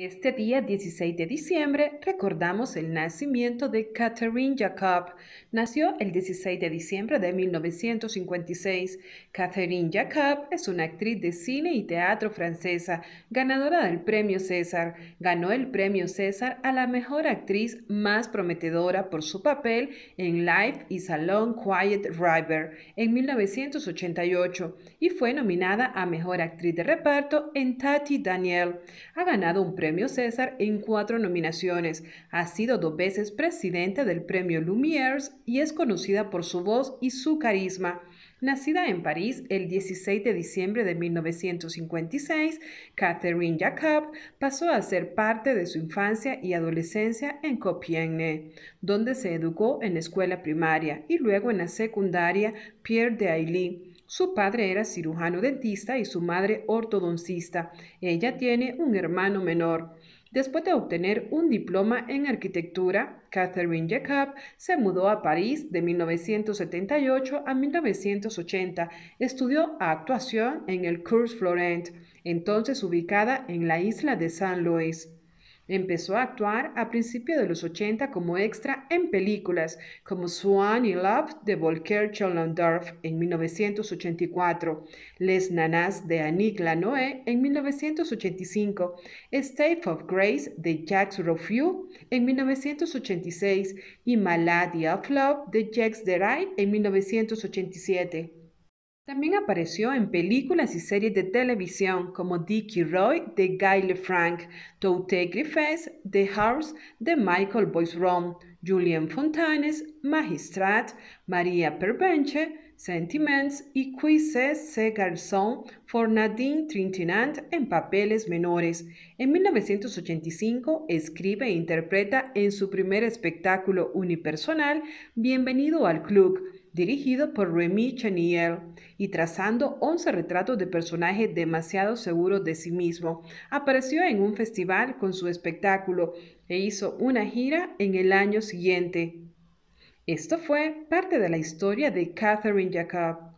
Este día 16 de diciembre recordamos el nacimiento de Catherine Jacob. Nació el 16 de diciembre de 1956. Catherine Jacob es una actriz de cine y teatro francesa, ganadora del Premio César. Ganó el Premio César a la mejor actriz más prometedora por su papel en Life y Salon Quiet River en 1988 y fue nominada a mejor actriz de reparto en Tati Daniel. Ha ganado un premio César en cuatro nominaciones. Ha sido dos veces presidenta del Premio Lumières y es conocida por su voz y su carisma. Nacida en París el 16 de diciembre de 1956, Catherine Jacob pasó a ser parte de su infancia y adolescencia en Copienne, donde se educó en la escuela primaria y luego en la secundaria Pierre de Ailly. Su padre era cirujano dentista y su madre ortodoncista. Ella tiene un hermano menor. Después de obtener un diploma en arquitectura, Catherine Jacob se mudó a París de 1978 a 1980. Estudió actuación en el Cours Florent, entonces ubicada en la isla de San Luis. Empezó a actuar a principios de los 80 como extra en películas como Swan in Love de Volker Cholandorf en 1984, Les Nanas de Annick Lanoe en 1985, State of Grace de Jacques Roffieux en 1986 y Malady of Love de Jacques Deray en 1987. También apareció en películas y series de televisión como Dickie Roy de Guy Lefranc, Tauté Griffiths The House de Michael Boisron, Julien Fontanes, Magistrat, María Pervenche, Sentiments y qui C. Garçon for Nadine Trintignant en papeles menores. En 1985 escribe e interpreta en su primer espectáculo unipersonal Bienvenido al Club dirigido por Remy Chaniel y trazando 11 retratos de personajes demasiado seguros de sí mismo. Apareció en un festival con su espectáculo e hizo una gira en el año siguiente. Esto fue parte de la historia de Catherine Jacob.